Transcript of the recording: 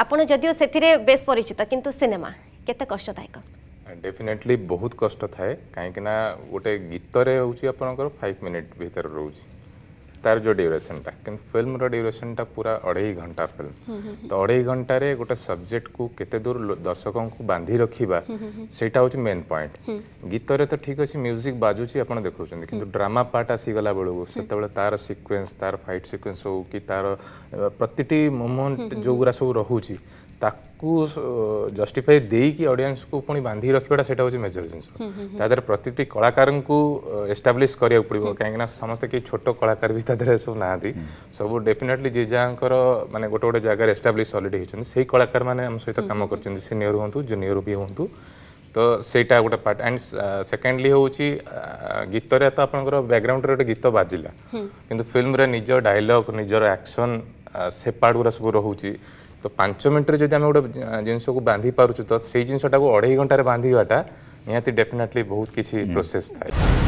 ଆପଣ ଯଦିଓ ସେଥିରେ ବେଶ୍ ପରିଚିତ କିନ୍ତୁ ସିନେମା କେତେ କଷ୍ଟଦାୟକ ଡେଫିନେଟଲି ବହୁତ କଷ୍ଟ ଥାଏ କାହିଁକିନା ଗୋଟେ ଗୀତରେ ହେଉଛି ଆପଣଙ୍କର ଫାଇଭ୍ ମିନିଟ୍ ଭିତରେ ରହୁଛି तार जो ड्यूरेसनटा कि फिल्म टा पूरा अढ़ई घंटा फिल्म तो अढ़ई घंटे गोटे सब्जेक्ट को केते दूर दर्शक को बांधि रखा से मेन पॉइंट गीतर तो ठीक अच्छे म्यूजिक बाजुच्छी आप देखुं कि ड्रामा पार्ट आसीगला बेलू से तार सिक्वेन्स तार फाइट सिक्वेन्स हो कि तार प्रति मुमेंट जो गुरा सब रोचे जस्टिफाई दे कि अडियस को पुणी बांधि रखा से मेजर जिन तरह प्रति कलाकार को एस्टाब्लीश कर पड़ो कहीं समस्त कि छोट कलाकार भी ଦେହରେ ସବୁ ନାହାନ୍ତି ସବୁ ଡେଫିନେଟଲି ଜେଜେଙ୍କର ମାନେ ଗୋଟେ ଗୋଟେ ଜାଗାରେ ଏଷ୍ଟାବ୍ଲିଶ ଅଲରେଡ଼ି ହେଇଛନ୍ତି ସେଇ କଳାକାରମାନେ ଆମ ସହିତ କାମ କରିଛନ୍ତି ସିନିୟର ହୁଅନ୍ତୁ ଜୁନିୟର ବି ହୁଅନ୍ତୁ ତ ସେଇଟା ଗୋଟେ ପାର୍ଟ ଆଣ୍ଡ ସେକେଣ୍ଡଲି ହେଉଛି ଗୀତରେ ତ ଆପଣଙ୍କର ବ୍ୟାକ୍ଗ୍ରାଉଣ୍ଡରେ ଗୋଟେ ଗୀତ ବାଜିଲା କିନ୍ତୁ ଫିଲ୍ମରେ ନିଜ ଡାଇଲଗ୍ ନିଜର ଆକ୍ସନ୍ ସେ ପାର୍ଟ ଗୁଡ଼ା ସବୁ ରହୁଛି ତ ପାଞ୍ଚ ମିନିଟ୍ରେ ଯଦି ଆମେ ଗୋଟେ ଜିନିଷକୁ ବାନ୍ଧି ପାରୁଛୁ ତ ସେଇ ଜିନିଷଟାକୁ ଅଢ଼େଇ ଘଣ୍ଟାରେ ବାନ୍ଧିବାଟା ନିହାତି ଡେଫିନେଟଲି ବହୁତ କିଛି ପ୍ରୋସେସ୍ ଥାଏ